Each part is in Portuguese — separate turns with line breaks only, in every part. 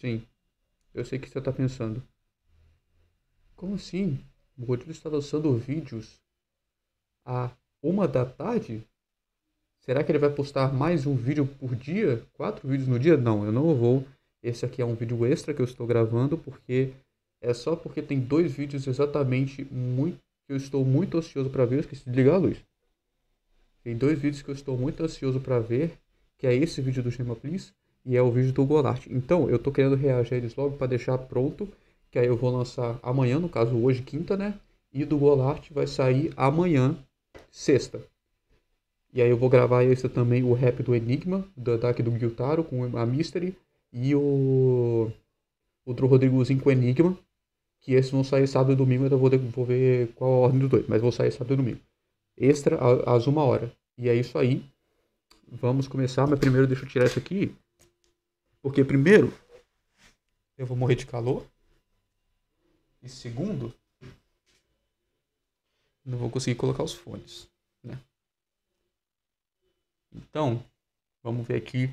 Sim, eu sei o que você está pensando. Como assim? O Rodrigo está lançando vídeos a uma da tarde? Será que ele vai postar mais um vídeo por dia? Quatro vídeos no dia? Não, eu não vou. Esse aqui é um vídeo extra que eu estou gravando porque é só porque tem dois vídeos exatamente muito que eu estou muito ansioso para ver. Eu esqueci de ligar a luz. Tem dois vídeos que eu estou muito ansioso para ver, que é esse vídeo do Schema Please e é o vídeo do Golart. Então, eu estou querendo reagir eles logo para deixar pronto, que aí eu vou lançar amanhã, no caso hoje, quinta, né? E do Golart vai sair amanhã, sexta. E aí eu vou gravar esse também, o rap do Enigma, do ataque do Guiltaro com a Mystery e o outro Rodrigozinho com o Enigma, que esses vão sair sábado e domingo, então eu vou, vou ver qual a ordem dos dois, mas vão sair sábado e domingo. Extra às uma hora. E é isso aí. Vamos começar, mas primeiro deixa eu tirar isso aqui. Porque, primeiro, eu vou morrer de calor. E, segundo, não vou conseguir colocar os fones, né? Então, vamos ver aqui.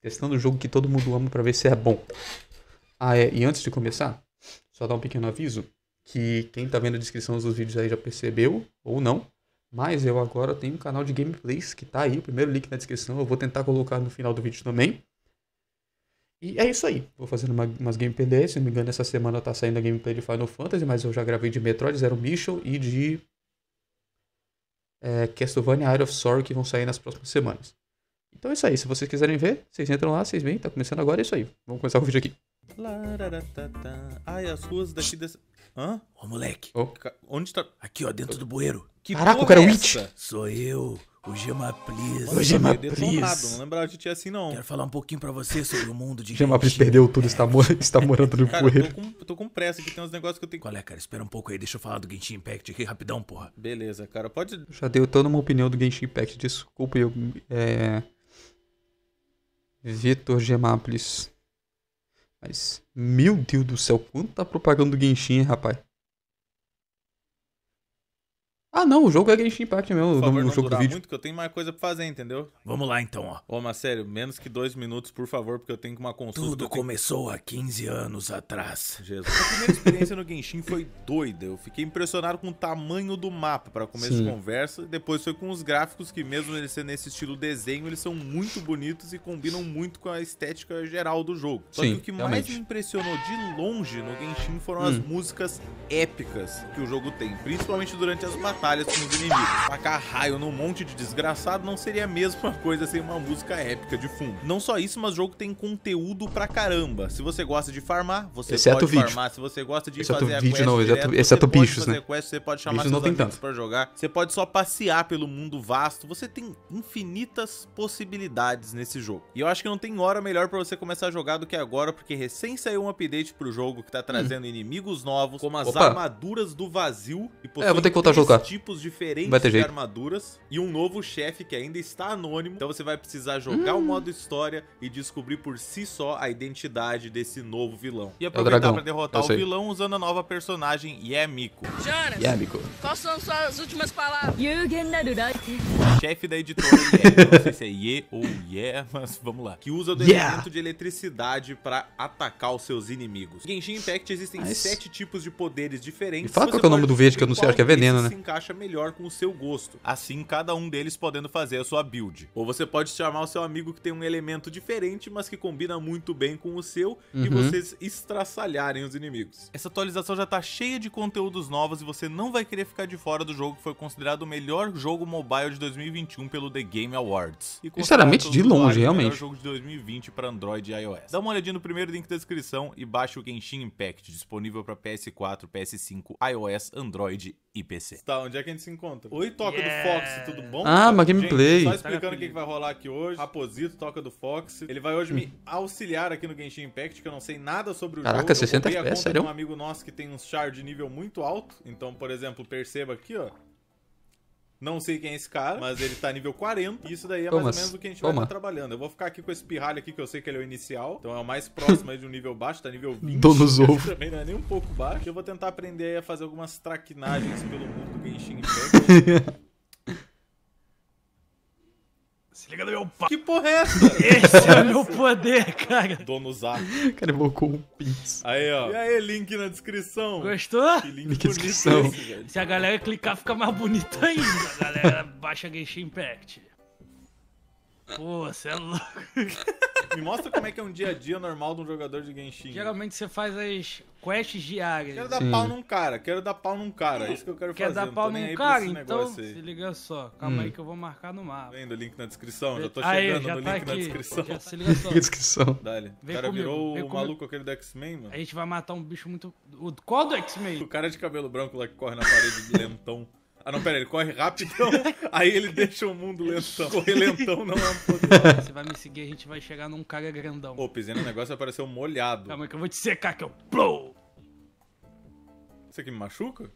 Testando o jogo que todo mundo ama para ver se é bom. Ah, é. E antes de começar, só dar um pequeno aviso. Que quem tá vendo a descrição dos vídeos aí já percebeu, ou não. Mas eu agora tenho um canal de gameplays que tá aí. O primeiro link na descrição. Eu vou tentar colocar no final do vídeo também. E é isso aí. Vou fazendo uma, umas gameplays. Se não me engano, essa semana tá saindo a gameplay de Final Fantasy, mas eu já gravei de Metroid Zero Mission e de é, Castlevania Eye of Sorrow que vão sair nas próximas semanas. Então é isso aí. Se vocês quiserem ver, vocês entram lá, vocês veem. Tá começando agora, é isso aí. Vamos começar o vídeo aqui.
Ai, as ruas daqui dessa... Hã? Ô, moleque. Oh. Onde tá... Aqui, ó,
dentro oh. do bueiro. Que Caraca, o é cara é Witch.
Sou eu. O Gemaplis. O Gemaplis. É Hoje Não lembrava de ti assim, não. Quero falar um pouquinho pra você sobre o mundo de. Gemaplis perdeu
tudo, está, mor está morando no cara, Eu tô
com, tô com pressa que tem uns negócios que eu tenho Qual é, cara? Espera um pouco aí, deixa eu falar do Genshin Impact aqui rapidão, porra. Beleza, cara, pode.
Já deu toda uma opinião do Genshin Impact, desculpa, eu. É. Vitor Gemaplis. Mas, meu Deus do céu, quanta propaganda do Genshin, rapaz. Ah, não, o jogo é Genshin Impact mesmo. Por favor, o jogo do vídeo. muito,
que eu tenho mais coisa pra fazer, entendeu? Vamos lá então, ó. Ô, mas sério, menos que dois minutos, por favor, porque eu tenho uma consulta. Tudo começou há 15 anos atrás. Jesus. A primeira experiência no Genshin foi doida. Eu fiquei impressionado com o tamanho do mapa para começo Sim. de conversa. Depois foi com os gráficos, que mesmo eles sendo nesse estilo desenho, eles são muito bonitos e combinam muito com a estética geral do jogo. Só Sim, que o que realmente. mais me impressionou de longe no Genshin foram hum. as músicas épicas que o jogo tem, principalmente durante as batalhas batalhas com os inimigos. Tacar raio num monte de desgraçado não seria a mesma coisa sem uma música épica de fundo. Não só isso, mas o jogo tem conteúdo pra caramba. Se você gosta de farmar, você exceto é pode vídeo. farmar. Se você gosta de exceto é fazer a vídeo, quest não, exceto, é direto, exceto você bichos, né? Quest, você pode chamar bichos seus não amigos tanto. pra jogar. Você pode só passear pelo mundo vasto. Você tem infinitas possibilidades nesse jogo. E eu acho que não tem hora melhor pra você começar a jogar do que agora, porque recém saiu um update pro jogo que tá hum. trazendo hum. inimigos novos, como as Opa. armaduras do vazio. E é, eu vou ter que voltar a jogar tipos diferentes de jeito. armaduras e um novo chefe que ainda está anônimo. Então você vai precisar jogar hum. o modo história e descobrir por si só a identidade desse novo vilão. E é aproveitar é para derrotar o vilão usando a nova personagem Yemiko. Jonas, Yamiko.
quais são suas últimas palavras?
Chefe da editora Ye, não sei se é Ye ou Ye, mas vamos lá. Que usa o yeah. elemento de eletricidade para atacar os seus inimigos. Em Genshin Impact existem nice. sete tipos de poderes diferentes. Me fala qual é o nome do verde que eu não sei, acho que é veneno, né? acha melhor com o seu gosto, assim cada um deles podendo fazer a sua build. Ou você pode chamar o seu amigo que tem um elemento diferente, mas que combina muito bem com o seu, uhum. e vocês estraçalharem os inimigos. Essa atualização já tá cheia de conteúdos novos e você não vai querer ficar de fora do jogo que foi considerado o melhor jogo mobile de 2021 pelo The Game Awards. E Sinceramente, de longe, realmente. O melhor jogo de 2020 para Android e iOS. Dá uma olhadinha no primeiro link da descrição e baixa o Genshin Impact, disponível para PS4, PS5, iOS, Android e PC onde é que a gente se encontra? Oi, Toca yeah. do Fox, tudo bom? Ah, uma gameplay. Só tá explicando o que, que vai rolar aqui hoje. Raposito, Toca do Fox. Ele vai hoje hum. me auxiliar aqui no Genshin Impact, que eu não sei nada sobre o Caraca, jogo. Caraca, 60 FPS, sério? um amigo nosso que tem um char de nível muito alto. Então, por exemplo, perceba aqui, ó. Não sei quem é esse cara, mas ele tá nível 40. E isso daí é Thomas, mais ou menos o que a gente toma. vai tá estar trabalhando. Eu vou ficar aqui com esse pirralho aqui, que eu sei que ele é o inicial. Então é o mais próximo aí de um nível baixo, tá nível 20. Donos ovo. Também não é nem um pouco baixo. Eu vou tentar aprender a fazer algumas traquinagens pelo mundo Se liga no meu Que porra é essa? Esse é o meu poder,
cara. Dono Zac. cara evocou um pix. Aí, ó. E aí, link na descrição. Gostou? Que link, link na descrição. Esse, Se a galera clicar, fica mais bonito ainda. A galera baixa Genshin Impact. Pô, você é louco. Me mostra como é que é um dia a dia normal de um jogador de Genshin. Geralmente você faz as quests diárias. Quero dar Sim. pau num
cara, quero dar pau num cara. É isso que eu quero Quer fazer. Quer dar pau num cara? Então, se
liga só. Calma hum. aí que eu vou marcar no mapa. Vem o link na descrição? Já tô aí, chegando já no tá link aqui. na descrição. Já se liga só. descrição. Dale. O cara comigo, virou o maluco aquele do X-Men, mano. A gente vai matar um bicho muito... Qual do
X-Men? O cara de cabelo branco lá que corre na parede de lentão. Ah, não, pera, ele corre rapidão, então, aí ele deixa o mundo lentão. Correr lentão não é um poder.
Você vai me seguir, a gente vai chegar num cara grandão. Pô, pisei no negócio e apareceu molhado. Calma que eu vou te secar que eu... Blow! Isso
aqui me machuca?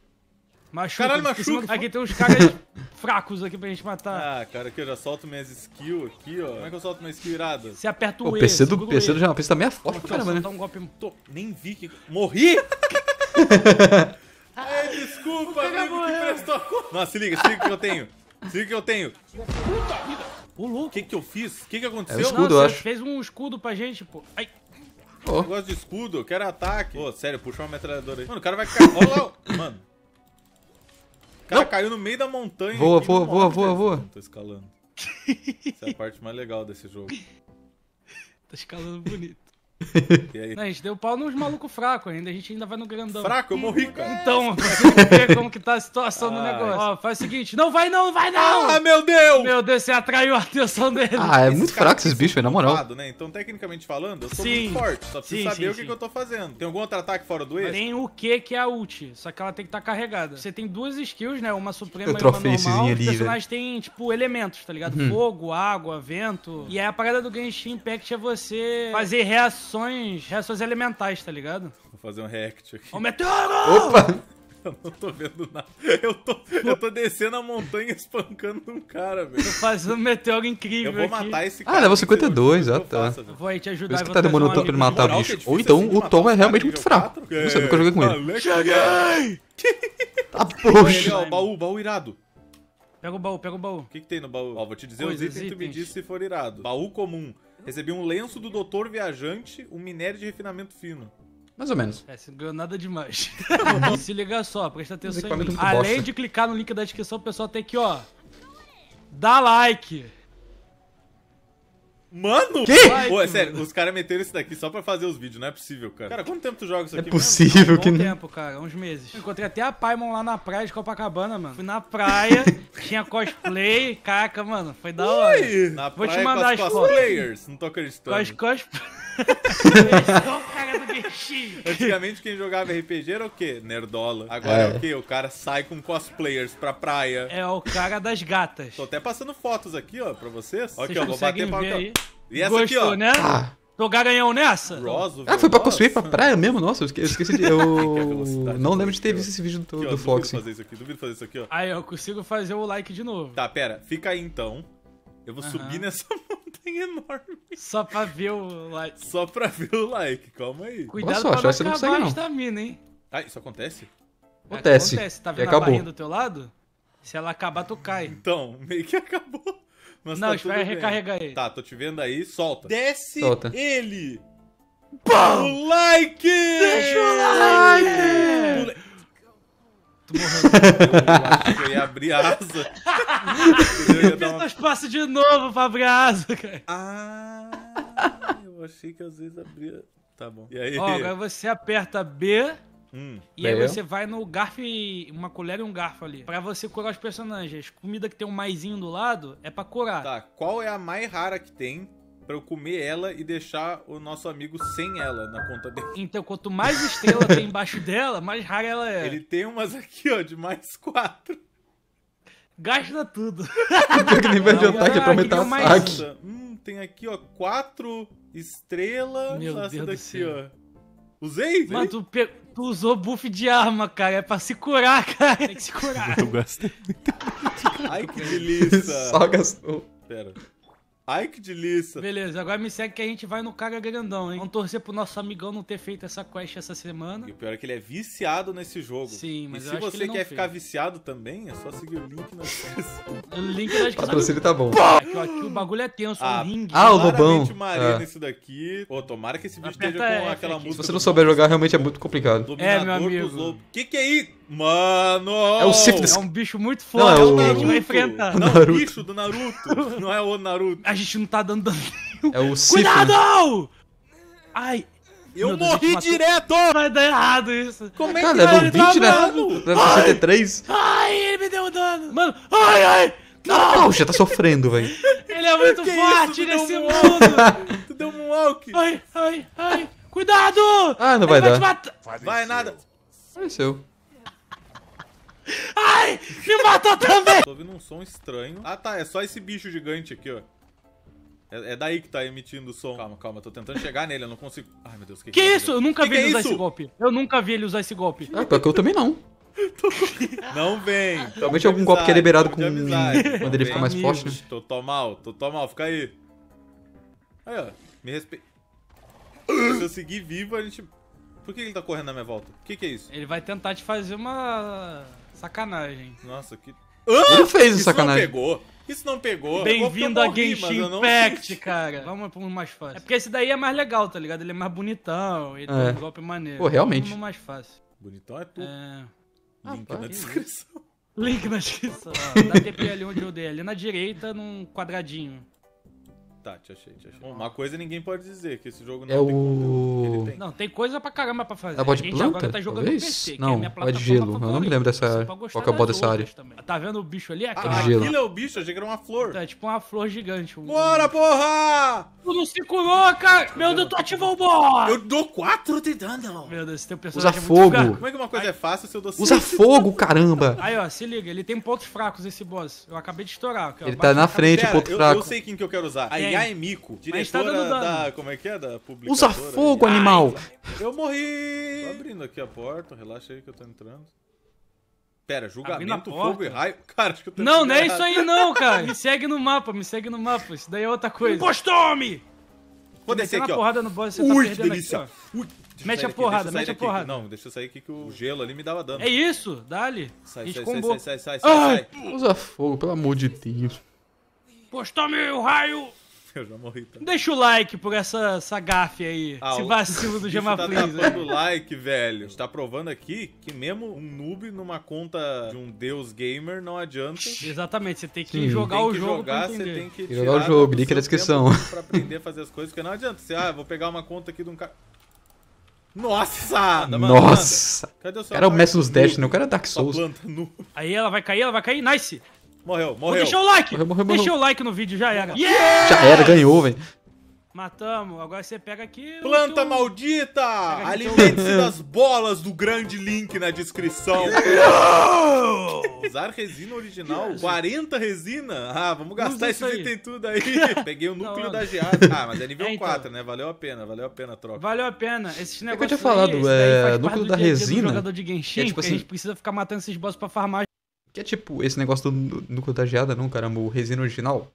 Machuca. Caralho, machuca. Aqui tem uns caras fracos aqui pra
gente matar. Ah, cara, aqui eu já solto minhas skills aqui, ó. Como é que eu solto minha skill irada? Você aperta o, o PC e, do,
PC do Janapista tá meio forte pra caramba, né? Um
golpe... Tô... Nem vi que... Morri! Desculpa, amigo, que prestou. Nossa, se liga, se liga que eu tenho. Se liga que eu tenho. Puta vida. O que que eu fiz? O que que é aconteceu? É um escudo, Nossa, eu acho. fez um escudo pra gente, pô. Ai. Pô. Eu gosto de escudo, eu quero ataque. Pô, sério, puxa uma metralhadora aí. Mano, o cara vai cair. Olha lá. Mano. O cara Não. caiu no meio da montanha. Voa, voa, voa, voa, voa. tô escalando. Essa é a parte mais legal desse jogo. tá
escalando bonito. Não, a gente deu pau nos malucos fracos ainda, a gente ainda vai no grandão. Fraco? Eu morri, cara. Então, ver como que tá a situação ah, do negócio. Ó, faz o seguinte, não vai não, vai não! Ah, meu Deus! Meu Deus, você atraiu a atenção dele. Ah, é esse muito fraco esses bichos, na moral. Né? Então, tecnicamente falando, eu sou sim. muito forte, só preciso sim, saber sim, o que, que, eu tô fazendo. Tem algum outro ataque fora do eixo? nem o que que é a ult, só que ela tem que estar tá carregada. Você tem duas skills, né, uma suprema eu e uma normal. Ali, Os personagens têm, tipo, elementos, tá ligado? Hum. Fogo, água, vento. E aí a parada do Genshin Impact é você fazer reações reações, reações elementais, tá ligado? Vou fazer um react aqui. O meteoro! Opa! Eu não tô vendo nada. Eu tô, eu tô descendo a montanha espancando um cara, velho. Tô fazendo um meteoro incrível. Ah, ah, eu vou matar aqui. esse cara. Ah, level 52, ó, tá. vou aí te
ajudar. Por isso que tá demorando tanto pra ele matar o bicho. É Ou então o Tom é realmente muito fraco. É, não sei porque eu joguei com ele. Tá
Cheguei! tá poxa.
baú, baú irado. Pega o baú, pega o baú. O que, que tem no baú? Ó, vou te dizer Coisas, os itens, tu me disse se for irado. Baú comum. Recebi um lenço do doutor
viajante, um minério de refinamento fino. Mais ou menos. É, você não ganhou nada demais. Se liga só, presta atenção em mim. Além bosta. de clicar no link da descrição, o pessoal tem que, ó, dar like. Mano! Que? Pô, é sério, os
caras meteram isso daqui só pra fazer os vídeos, não é possível, cara. Cara, quanto
tempo tu joga isso é aqui? É possível mesmo? que não. Quanto tempo, cara? Uns meses. encontrei até a Paimon lá na praia de Copacabana, mano. Fui na praia, tinha cosplay, caca, mano. Foi da hora. Ui, na Vou praia te mandar com as cosplayers, não tô acreditando. Com as cosplayers. do Antigamente quem
jogava RPG era o quê? Nerdola. Agora é, é o quê? O cara sai com cosplayers pra praia. É o cara das gatas. Tô até passando fotos aqui, ó, pra vocês. Olha aqui, ó, vou bater pra... Aí. E essa Gostou, aqui, ó. né? Ah.
Tô garanhão nessa? ah, foi
pra possuir pra praia mesmo? Nossa, eu esqueci de. Eu não lembro de ter visto esse vídeo do, do Fox. Duvido fazer
isso aqui,
duvido fazer isso aqui, ó. Aí eu consigo fazer o like de novo. Tá, pera,
fica aí então. Eu vou uhum. subir nessa montanha enorme. Só pra ver o like. Só pra ver o like, calma aí. Cuidado Olha só, pra não você não consegue, não. a
estamina, hein?
Ah, isso acontece?
Acontece. acontece. Tá vendo acabou. a barrinha do teu lado? Se ela acabar, tu cai. Então, meio que acabou. Mas não, tá espera recarregar
ele. Tá, tô te vendo aí. Solta. Desce Solta. ele! Pau! Like! Deixa o like! gato morrendo. Eu ia abrir asa.
eu ia uma... espaço de novo pra abrir asa, cara. Ah, eu achei que às vezes abria. Tá bom. E aí? Ó, agora você aperta B. Hum, e aí eu? você vai no garfo e uma colher e um garfo ali. para você curar os personagens. Comida que tem um maisinho do lado é para curar. Tá, qual é a mais rara que tem? para eu comer ela e deixar o nosso amigo sem ela na conta dele. Então, quanto mais estrela tem embaixo dela, mais rara ela é. Ele tem umas aqui, ó, de mais quatro. Gasta tudo. Nem vai adiantar que é pra aumentar mais...
Hum, tem aqui, ó, quatro
estrelas. Meu Deus daqui, do céu. ó. Usei? Mano, tu, tu, usou buff de arma, cara. É pra se curar, cara. Tem que se curar. Eu gastei Ai, que delícia. Só gastou. Pera. Ai, que delícia. Beleza, agora me segue que a gente vai no cara grandão, hein? Vamos torcer pro nosso amigão não ter feito essa quest essa semana. E o pior é que ele é viciado nesse jogo. Sim, mas e eu se acho você que ele quer ficar
viciado também, é só seguir o link na descrição.
o link na descrição. Patrocínio tá bom. É, aqui, ó, aqui o bagulho é tenso, ah, um ringue. Ah, o Lobão. isso
é. daqui. Pô, tomara que esse bicho Aperta esteja com F aquela aqui. música. Se você não
souber jogar, realmente é muito complicado. é,
meu amigo. O que que é isso? Mano! É o É um bicho muito forte não, é o... que a gente vai enfrentar. Não, é o bicho
do Naruto. não é o Naruto. A gente não tá dando dano nenhum.
É o sífilis. Cuidado!
Ai. Eu Deus, morri direto! Vai dar errado isso. Como é que ele é? 20, tá né? Level 73. Ai, ele me deu dano. Mano, ai, ai. Não! Poxa, tá sofrendo, velho. Ele é muito que forte isso? nesse mundo. tu deu um walk.
Ai, ai, ai. Cuidado! Ah, não vai, vai dar. Vai, vai nada. Faleceu. É ai! Me matou também! Tô ouvindo um som estranho. Ah tá, é só esse bicho gigante aqui, ó. É, é, daí que tá emitindo o som. Calma, calma, tô tentando
chegar nele, eu não consigo. Ai, meu Deus, que. Que, que é isso? Eu nunca que vi que ele é usar isso? esse golpe. Eu nunca vi ele usar esse golpe. Ah, porque eu também não. Não vem. Talvez é algum golpe que é liberado com
quando ele fica mais forte, né?
Tô, tô mal, tô, tô mal, fica aí. Aí, ó. Me respeita. Se eu seguir vivo, a gente. Por que ele tá correndo na minha volta? O que, que é isso? Ele vai tentar te
fazer uma sacanagem. Nossa, que ah, Ele fez isso sacanagem. Não pegou. Isso não pegou. Bem-vindo a Genshin Impact, cara. Vamos pro um mais fácil. É porque esse daí é mais legal, tá ligado? Ele é mais bonitão, ele é. tem um golpe maneiro. Pô, realmente. Vamos mais fácil. Bonitão é tu. É... Link ah, na descrição. Link na descrição. dá TP ali onde eu dei. Ali na direita, num quadradinho. Tá, te achei, te achei. Bom, uma coisa ninguém pode dizer, que esse jogo não é tem o... Tem. Não, tem coisa pra caramba pra fazer. É o de planta? tá jogando talvez? PC, é não, é, é de gelo. Eu não me lembro dessa área. Qual que é a bola dessa área? Também. Tá vendo o bicho ali? É aquele Ah, aquilo é o bicho, achei que era uma flor. É tipo uma flor gigante. Um... Bora, porra! Tu não se curou, cara! Meu Deus, tu ativou o boss! Eu dou quatro de dano. Meu Deus, teu personagem Usa é fogo! Muito... Como é que uma coisa Aí... é fácil se eu dou Usa fogo, caramba! Aí, ó, se liga, ele tem pontos fracos esse boss. Eu acabei de estourar. Ele tá na frente, ponto fraco. Eu sei quem que eu quero usar. Aí Yae Miko, tá diretora tá da...
Como é que é? Da publicadora. Usa fogo, aí. animal! Ai, eu morri! Tô abrindo aqui a porta, relaxa aí que eu tô entrando.
Pera, julgamento, fogo
e raio? Cara, acho que eu tô Não, não é isso aí não, cara. Me
segue no mapa, me segue no mapa. Isso daí é outra coisa. Impostome! Vou descer aqui, ó. porrada no boss, você tá Ui, tá delícia. Aqui, Ui. Mete a porrada, mete a porrada.
Não, deixa eu sair aqui que o gelo ali me dava
dano. É isso, dali lhe Sai, sai, sai, sai, sai, sai, sai.
Usa fogo, pelo amor de Deus.
Postome o raio! Eu já morri também. Deixa o like por essa, essa gafe aí. Ah, esse vacilo do Gemaflix. Tá dando né?
like, velho. Está provando aqui que mesmo um noob numa conta de um deus gamer não adianta.
Exatamente, você tem que Sim. jogar tem que o jogo. Jogar, você tem
que jogar o jogo, link na descrição. Pra aprender a fazer as coisas, porque não adianta. Você, ah, vou pegar
uma conta aqui de um cara. Nossa! Nossa! Cadê o seu cara? O Messi dos Dash, não. Né? O cara é Dark Souls. Aí ela vai cair, ela vai cair. Nice! Morreu, morreu. Deixa o like! Morreu, morreu, Deixa o like no vídeo, já era. Yeah! Já era, ganhou, velho. Matamos, agora você pega
aqui. Planta tu... maldita! Alimente-se das bolas do grande link na descrição. Usar resina original, 40 resina. Ah, vamos gastar esses itens tudo aí. Peguei o núcleo não, da geada. Ah, mas é nível é, então. 4, né? Valeu a pena,
valeu a pena a troca. Valeu a pena. Esses negócios. É que eu tinha falado, aí, é, núcleo da resina. Jogador de Genshin, é, tipo assim... a gente assim- precisa ficar matando esses boss pra farmar que é tipo
esse negócio do no contagiada, não, caramba, o resina original.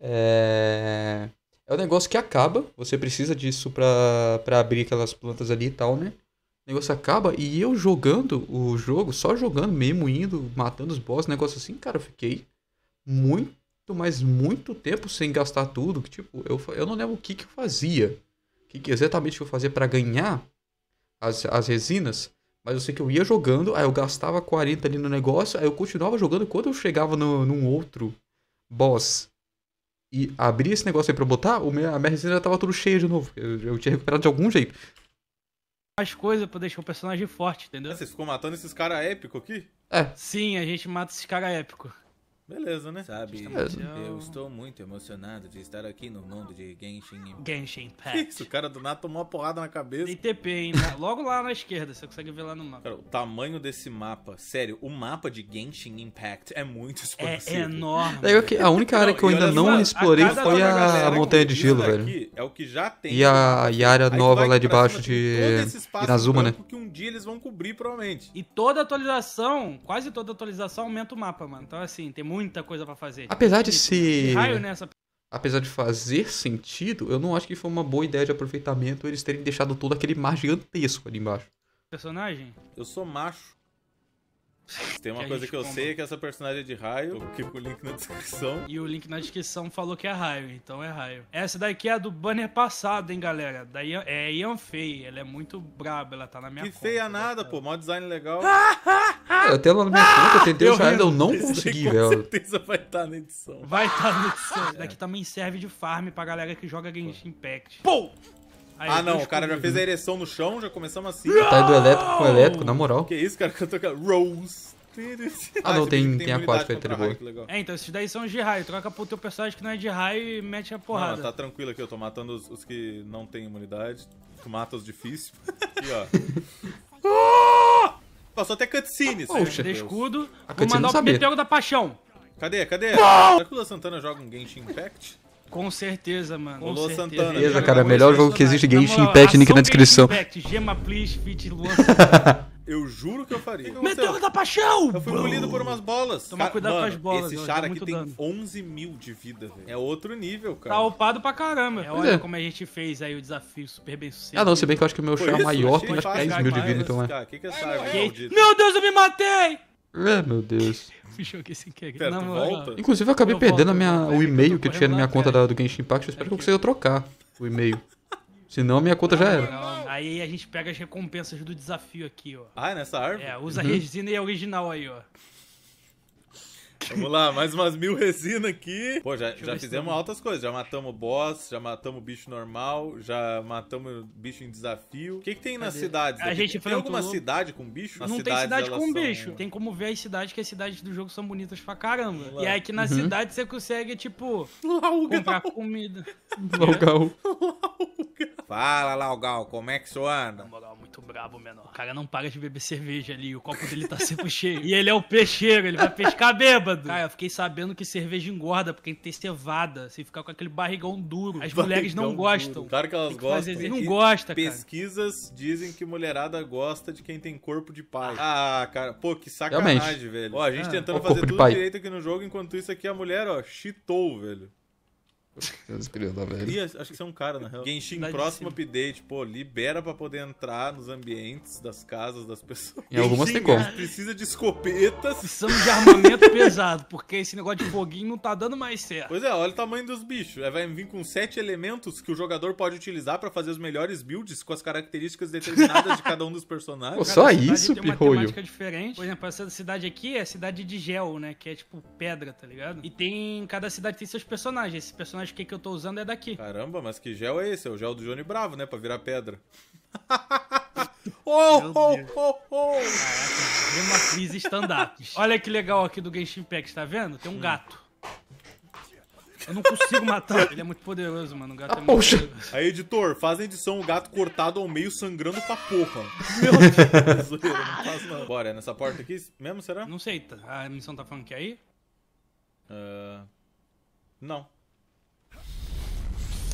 É. É um negócio que acaba, você precisa disso pra, pra abrir aquelas plantas ali e tal, né? O negócio acaba e eu jogando o jogo, só jogando mesmo, indo, matando os boss, negócio assim, cara, eu fiquei muito, mas muito tempo sem gastar tudo. Que tipo, eu, eu não lembro o que que eu fazia, o que, que exatamente eu fazia para ganhar as, as resinas, mas eu sei que eu ia jogando, aí eu gastava 40 ali no negócio, aí eu continuava jogando. Quando eu chegava no, num outro boss e abria esse negócio aí pra botar, o meu, a minha resenha já tava tudo cheia de novo. Eu, eu tinha recuperado de algum jeito.
Mais coisa pra deixar o personagem forte, entendeu? Ah, vocês ficam matando esses caras épicos aqui? É. Sim, a gente mata esses caras épicos. Beleza, né?
Sabe, tá eu estou muito emocionado de estar aqui no mundo de Genshin Impact. Genshin Impact. Isso, o cara do nada tomou uma porrada na cabeça. Tem TP, hein? Né? Logo lá na esquerda, você consegue ver lá no mapa. Cara, o tamanho desse mapa, sério, o mapa de Genshin Impact é muito é expansivo. É enorme. É, a única área que eu ainda não, não explorei a foi a, a Montanha de Gelo, velho. É o que já tem.
E a, e a área nova lá debaixo de Inazuma, né?
Que um dia eles vão cobrir, provavelmente. E toda atualização, quase toda atualização aumenta o mapa, mano. Então, assim, tem muito muita coisa para fazer. Apesar de ser. Né? Raio nessa né,
apesar de fazer sentido, eu não acho que foi uma boa ideia de aproveitamento eles terem deixado todo aquele mar gigantesco ali embaixo.
Personagem? Eu sou macho.
Tem uma que é coisa que eu compra. sei é que essa personagem é de raio. Tô aqui com o link na
descrição. E o link na descrição falou que é raio, então é raio. Essa daqui é a do banner passado, hein, galera. Daí é, é Ian Fei. Ela é muito braba, ela tá na minha que conta. Que feia nada, tá- pô. Mó design legal. Até lá na minha conta, eu tentei usar ainda, eu não consegui, velho. Com certeza vai estar tá na edição. Vai estar tá na edição. Essa daqui também serve de farm pra galera que joga Genshin Impact. Pô! Aí, ah, não, o cara já fez a ereção no chão, já começamos assim. Tá indo elétrico
com elétrico, na moral.
Que isso, cara, que eu tô Rose. Ah, não, ah, tem, tem, tem aquático aí, Tribor.
É, então esses daí são de raio. Troca pro teu personagem que não é de raio e mete a porrada. Não, tá tranquilo aqui, eu tô matando os, os que
não tem imunidade. Tu mata os difíceis. Aqui, ó. Ah! Passou até cutscenes. Ah, poxa. escudo. Vou mandar o meteoro da paixão. Cadê, cadê? Será que o
Santana joga um Genshin Impact? Com certeza, mano. Com certeza. Santana. Beleza, cara. melhor jogo que existe. Genshin Impact, link na descrição. Gema Please, Fit Eu juro que eu faria. Que Meteoro da paixão! Eu fui engolido por umas bolas. Tomar cuidado mano, com as bolas. Esse Char aqui tem dano. 11 mil de vida, velho. É outro nível, cara. Tá upado pra caramba. É, olha é. como a gente fez aí o desafio super bem sucedido. Ah, não, se bem que eu acho que o meu Char maior tem acho 10 mil de vida, então é. Que que é meu Deus, eu me matei!
É, meu Deus.
joguei sem querer. volta? Inclusive, eu acabei eu perdendo
volto, a minha, o e-mail que eu tinha na minha conta da, do Genshin Impact. Eu é espero é que eu consiga trocar o e-mail. Senão, minha conta não, já era.
Não. Aí a gente pega as recompensas do desafio aqui, ó. Ah, nessa árvore? É, usa uhum. resina e original aí, ó. Vamos lá, mais umas mil
resina aqui. Pô, já, já fizemos altas coisas. Já matamos boss, já matamos bicho normal, já matamos bicho em desafio. O que, que tem nas Cadê? cidades? A gente tem alguma tudo. cidade com bicho? Não, tem cidade com são... bicho.
Tem como ver as cidades, que as cidades do jogo são bonitas pra caramba. E aí que na uhum. cidade você consegue, tipo, Laugal. comprar comida. Laugal. Laugal. Fala, Laugal, como é que isso anda? muito brabo, menor. O cara não para de beber cerveja ali, o copo dele tá sempre cheio. E ele é o peixeiro, ele vai pescar bêbado. Cara, eu fiquei sabendo que cerveja engorda, porque é tem que ter cevada, se ficar com aquele barrigão duro. As barrigão mulheres não gostam. Duro. Claro que elas que gostam. Fazer... Não gosta,
Pesquisas dizem que mulherada gosta de quem tem corpo de pai. Ah, ah cara, pô, que sacanagem, Realmente. velho. Ó, a gente ah. tentando fazer tudo direito aqui no jogo, enquanto isso aqui a mulher, ó, cheatou, velho. Ih, acho que você é um cara, na real. Genshin, Dá próximo update, pô, libera pra poder entrar nos ambientes das casas das pessoas. Em algumas tem como.
precisa de escopetas. Precisamos de armamento pesado, porque esse negócio de foguinho
não tá dando mais certo. Pois é, olha o tamanho dos bichos. É, vai vir com sete elementos que o jogador pode utilizar pra fazer os melhores builds com as características determinadas de cada um dos personagens. Pô, só isso, pirrolho. Tem uma temática
diferente. Por exemplo, essa cidade aqui é a cidade de gel, né? Que é tipo pedra, tá ligado? E tem... Cada cidade tem seus personagens. Esse personagem personagem que que eu tô usando é daqui. Caramba, mas que gel é esse? É o gel do Johnny Bravo, né? Pra virar pedra. oh, oh,
oh, oh! Caraca,
uma crise stand-up. Olha que legal aqui do Genshin Impact, tá vendo? Tem um hum. gato. Eu não consigo matar. Ele é muito poderoso, mano. O gato ah, é muito poxa. poderoso. Aí, editor,
faz a edição, o gato cortado ao meio, sangrando pra porra. Meu Deus. eu não faço não. Bora, é nessa porta aqui mesmo, será? Não sei. Tá. A missão tá falando que é aí? Uh... Não.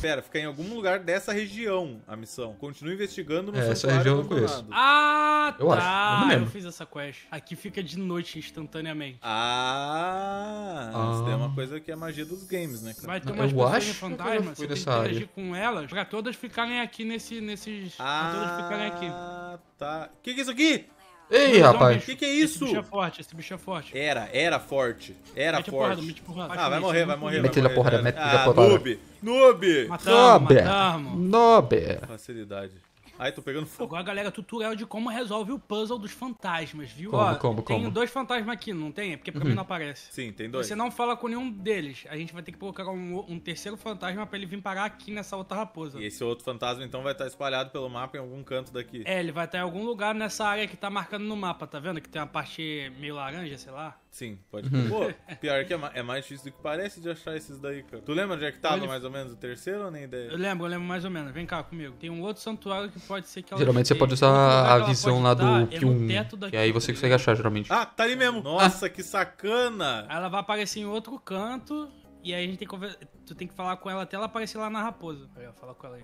Pera, fica em algum lugar dessa
região a missão. Continua investigando no é, essa região eu conheço. Ah, eu tá. Acho. Eu, não eu fiz essa quest. Aqui fica de noite instantaneamente. Ah, ah. isso é uma coisa que é magia dos games, né? Cara? Vai ter umas eu acho fantasmas, você tem que interagir área. com elas pra todas ficarem aqui nesse, nesses... Ah, pra todas ficarem aqui. Ah, tá. O que, que é isso aqui? Ei, Mano, rapaz. O que, que, é isso? Esse bicho é forte, esse bicho é forte. Era, era
forte. Era mete forte. Porrada, mete porrada. Ah, vai morrer, vai morrer. Mete ele a porrada, mete ele a ah, porrada. Noob! Noob! Matamos, Nobre!
Matamos. Nobre! Facilidade. Aí tô pegando fogo. Agora, galera, tutorial de como resolve o puzzle dos fantasmas, viu? Como, Ó, como, tem dois fantasmas aqui, não tem? É porque pra uhum. mim não aparece. Sim, tem dois. Você não fala com nenhum deles. A gente vai ter que colocar um, um terceiro fantasma pra ele vir parar aqui nessa outra raposa. E esse outro fantasma, então, vai estar espalhado pelo mapa em algum canto daqui. É, ele vai estar em algum lugar nessa área que tá marcando no mapa, tá vendo? Que tem uma parte meio laranja, sei lá. Sim,
pode uhum. crer. Pô, pior que é, é, mais difícil do que parece de achar esses daí,
cara. Tu lembra onde é que tava mais ou menos o terceiro ou nem ideia? Eu lembro, eu lembro mais ou menos. Vem cá comigo. Tem um outro santuário que pode ser que ela Geralmente você pode usar a visão lá do estar, é E aí você consegue achar, geralmente. Ah, tá ali mesmo. Ah. Nossa, que sacana. Aí Ela vai aparecer em outro canto e aí a gente tem que conversar. tu tem que falar com ela até ela aparecer lá na raposa. Aí, ó, falar com ela aí.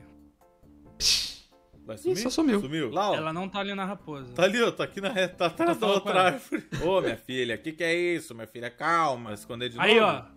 Vai sumiu? Isso, sumiu. sumiu. Lá, Ela
não tá ali na raposa. Tá
ali, ó. Tá aqui na reta. Tá atrás da outra árvore. Ô, minha filha, o que, que é isso, minha filha? Calma, esconder de Aí, novo. Aí, ó.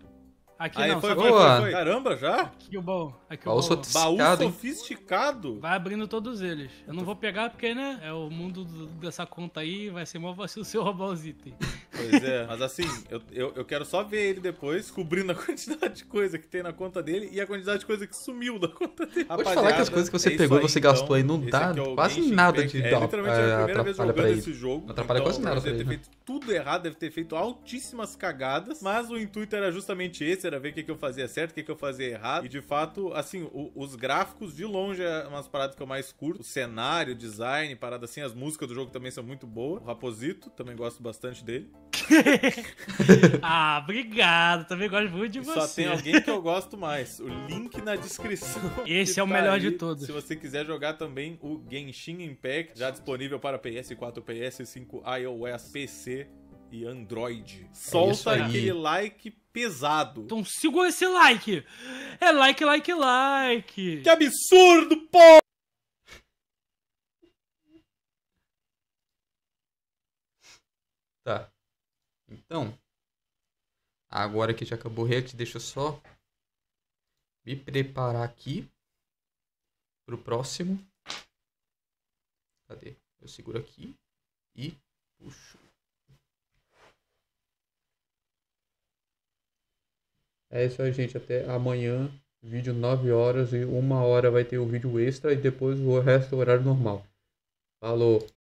Aqui Aí não, foi, foi, foi, foi, Caramba, já?
Aqui o baú. Aqui baú o baú. sofisticado. Baú sofisticado. Vai abrindo todos eles. Eu não vou pegar porque, né? É o mundo dessa conta aí, vai ser mó vacilo se eu roubar os itens.
Pois é, mas assim, eu, eu, eu, quero só ver ele depois cobrindo a quantidade de coisa que tem na conta dele e a quantidade de coisa que sumiu da conta dele. Pode falar que as coisas que você é pegou e você então, gastou aí não dá é quase nada de é, literalmente é, a primeira vez jogando esse jogo. Não atrapalha então, quase nada. Deve ter né? feito tudo errado, deve ter feito altíssimas cagadas, mas o intuito era justamente esse, era ver o que, que eu fazia certo, o que, que eu fazia errado. E de fato, assim, o, os gráficos de longe é umas paradas que eu mais curto. O cenário, o design, parada assim, as músicas do jogo também são muito boas. O Raposito, também gosto bastante dele. ah, obrigado. Também gosto muito de e você. Só tem alguém que eu gosto mais. O link na descrição. Esse é o tá melhor aí. de todos. Se você quiser jogar também o Genshin Impact, já disponível para PS4, PS5, iOS, PC, e Android. Solta é aquele like pesado.
Então segura esse like. É like, like, like. Que absurdo, pô!
Tá. Então, agora que já acabou o React, deixa eu só me preparar aqui pro próximo. Cadê? Eu seguro aqui e puxo. É isso aí, gente. Até amanhã, vídeo 9 horas e uma hora vai ter o vídeo extra e depois o resto do horário normal. Falou!